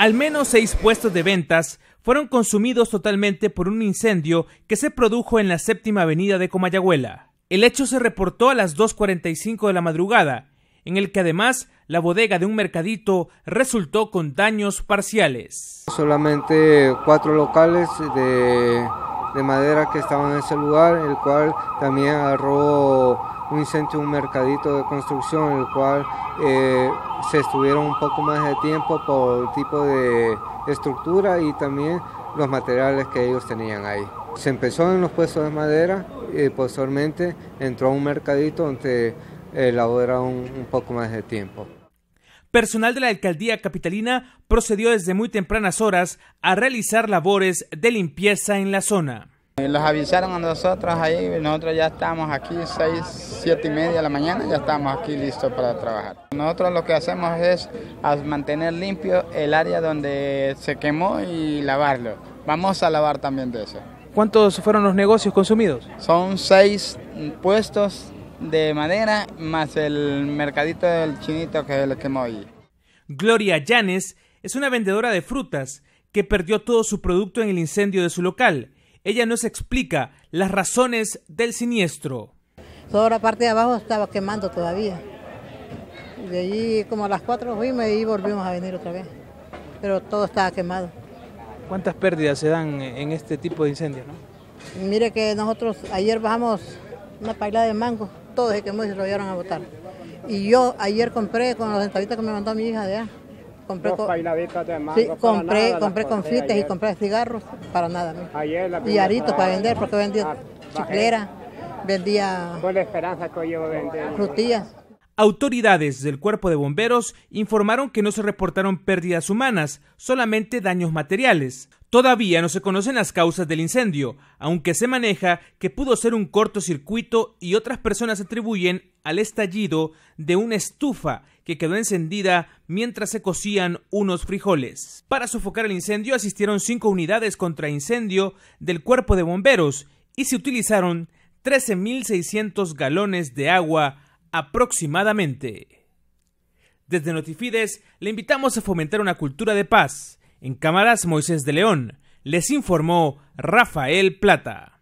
Al menos seis puestos de ventas fueron consumidos totalmente por un incendio que se produjo en la séptima avenida de Comayagüela. El hecho se reportó a las 2.45 de la madrugada, en el que además la bodega de un mercadito resultó con daños parciales. Solamente cuatro locales de de madera que estaba en ese lugar, el cual también agarró un incendio, un mercadito de construcción, el cual eh, se estuvieron un poco más de tiempo por el tipo de estructura y también los materiales que ellos tenían ahí. Se empezó en los puestos de madera y posteriormente entró a un mercadito donde elaboraron eh, un poco más de tiempo personal de la alcaldía capitalina procedió desde muy tempranas horas a realizar labores de limpieza en la zona. Eh, los avisaron a nosotros ahí, nosotros ya estamos aquí, 6, 7 y media de la mañana, ya estamos aquí listos para trabajar. Nosotros lo que hacemos es mantener limpio el área donde se quemó y lavarlo. Vamos a lavar también de eso. ¿Cuántos fueron los negocios consumidos? Son seis puestos de madera más el mercadito del chinito que lo quemó que hoy. Gloria Llanes es una vendedora de frutas que perdió todo su producto en el incendio de su local. Ella nos explica las razones del siniestro. Toda la parte de abajo estaba quemando todavía. De allí como a las 4 fuimos y volvimos a venir otra vez. Pero todo estaba quemado. ¿Cuántas pérdidas se dan en este tipo de incendios? Mire que nosotros ayer bajamos una paila de mango todos de que me desarrollaron a votar. Y yo ayer compré con los centavitos que me mandó mi hija de allá. Compré, compré, confites y compré cigarros para nada. Ayer y aritos para vender, porque vendía ah, chiclera, vendía... Con esperanza vendía. Frutillas. Autoridades del cuerpo de bomberos informaron que no se reportaron pérdidas humanas, solamente daños materiales. Todavía no se conocen las causas del incendio, aunque se maneja que pudo ser un cortocircuito y otras personas atribuyen al estallido de una estufa que quedó encendida mientras se cocían unos frijoles. Para sofocar el incendio asistieron cinco unidades contra incendio del cuerpo de bomberos y se utilizaron 13.600 galones de agua aproximadamente. Desde Notifides le invitamos a fomentar una cultura de paz. En cámaras Moisés de León les informó Rafael Plata.